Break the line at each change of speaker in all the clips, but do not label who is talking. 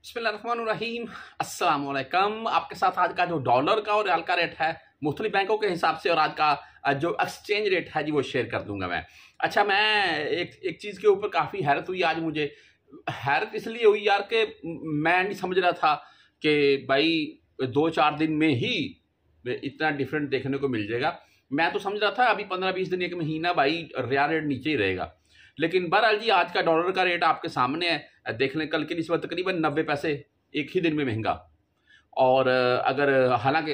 अस्सलाम वालेकुम आपके साथ आज का जो डॉलर का और रियाल का रेट है मुख्तलिफ बैंकों के हिसाब से और आज का जो एक्सचेंज रेट है जी वो शेयर कर दूंगा मैं अच्छा मैं एक एक चीज़ के ऊपर काफ़ी हैरत हुई आज मुझे हैरत इसलिए हुई यार के मैं नहीं समझ रहा था कि भाई दो चार दिन में ही इतना डिफरेंट देखने को मिल जाएगा मैं तो समझ रहा था अभी पंद्रह बीस दिन एक महीना भाई रियाल रेट नीचे ही रहेगा लेकिन बहरहाल जी आज का डॉलर का रेट आपके सामने है देख लें कल इस वक्त तकरीबन नब्बे पैसे एक ही दिन में महंगा और अगर हालांकि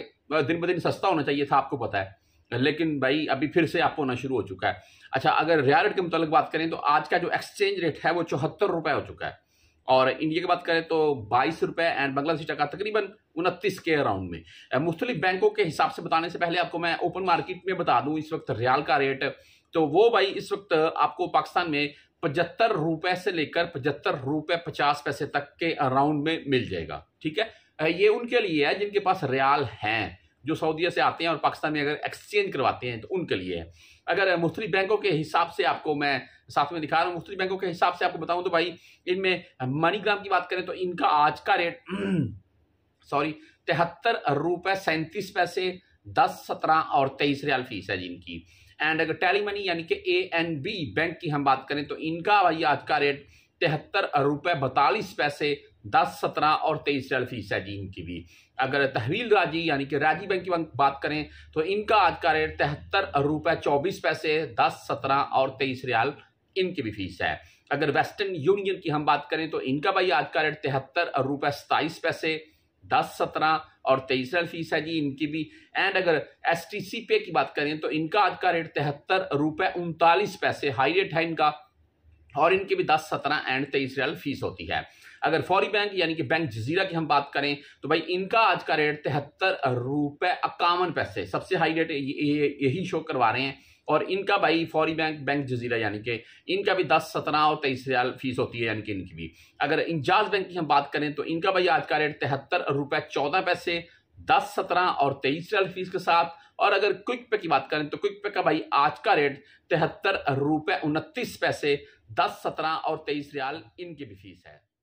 दिन ब दिन सस्ता होना चाहिए था आपको पता है लेकिन भाई अभी फिर से आपको होना शुरू हो चुका है अच्छा अगर रियाल रेट के मुतालिक बात करें तो आज का जो एक्सचेंज रेट है वो चौहत्तर रुपये हो चुका है और इंडिया की बात करें तो बाईस रुपये एंड बांग्लादेश टका तकरीबन उनतीस के अराउंड में मुख्तलिफ बैंकों के हिसाब से बताने से पहले आपको मैं ओपन मार्केट में बता दूं इस वक्त रियाल का रेट तो वो भाई इस वक्त आपको पाकिस्तान में पचहत्तर रुपए से लेकर पचहत्तर रुपए पचास पैसे तक के अराउंड में मिल जाएगा ठीक है ये उनके लिए है जिनके पास रियाल हैं जो सऊदीया से आते हैं और पाकिस्तान में अगर एक्सचेंज करवाते हैं तो उनके लिए है अगर मुख्तलिफ बैंकों के हिसाब से आपको मैं साथ में दिखा रहा हूँ मुख्तलिफ बैंकों के हिसाब से आपको बताऊँ तो भाई इनमें मनीग्राम की बात करें तो इनका आज का रेट सॉरी तिहत्तर रुपये सैंतीस पैसे दस सत्रह और तेईस रियाल फीस है जिनकी एंड अगर टैली मनी यानी कि ए एन बी बैंक की हम बात करें तो इनका भाई आज का रेट तिहत्तर रुपये बतालीस पैसे दस सत्रह और तेईस रियल फीस है जी इनकी भी अगर तहवील राजी यानी कि राजी बैंक की बात करें तो इनका आज का रेट तिहत्तर रुपये चौबीस पैसे दस सत्रह और तेईस रियाल इनकी भी फीस है अगर वेस्टर्न यूनियन की हम बात करें तो इनका भाई आज का रेट तिहत्तर रुपये सताईस पैसे दस सत्रह और तेईस फीस है जी इनकी भी एंड अगर एस टी सी पे की बात करें तो इनका आज का रेट तिहत्तर रुपये उनतालीस पैसे हाई रेट है इनका और इनकी भी दस सत्रह एंड तेईस फीस होती है अगर फौरी बैंक यानी कि बैंक जजीरा की हम बात करें तो भाई इनका आज का रेट तिहत्तर रुपये इक्यावन पैसे सबसे हाई रेट यही शो करवा रहे हैं और इनका भाई फौरी बैंक बैंक जजीरा यानी कि इनका भी दस सत्रह और तेईस हज़ार फीस होती है यानी कि इनकी भी अगर इंजाज बैंक की हम बात करें तो इनका भाई आज का रेट तिहत्तर रुपये चौदह पैसे दस सत्रह और तेईस हज़ार फीस के साथ और अगर क्विक पे की बात करें तो क्विक पे का भाई आज का रेट तिहत्तर रुपये उनतीस पैसे दस सत्रह और तेईस रियाल इनकी भी फीस है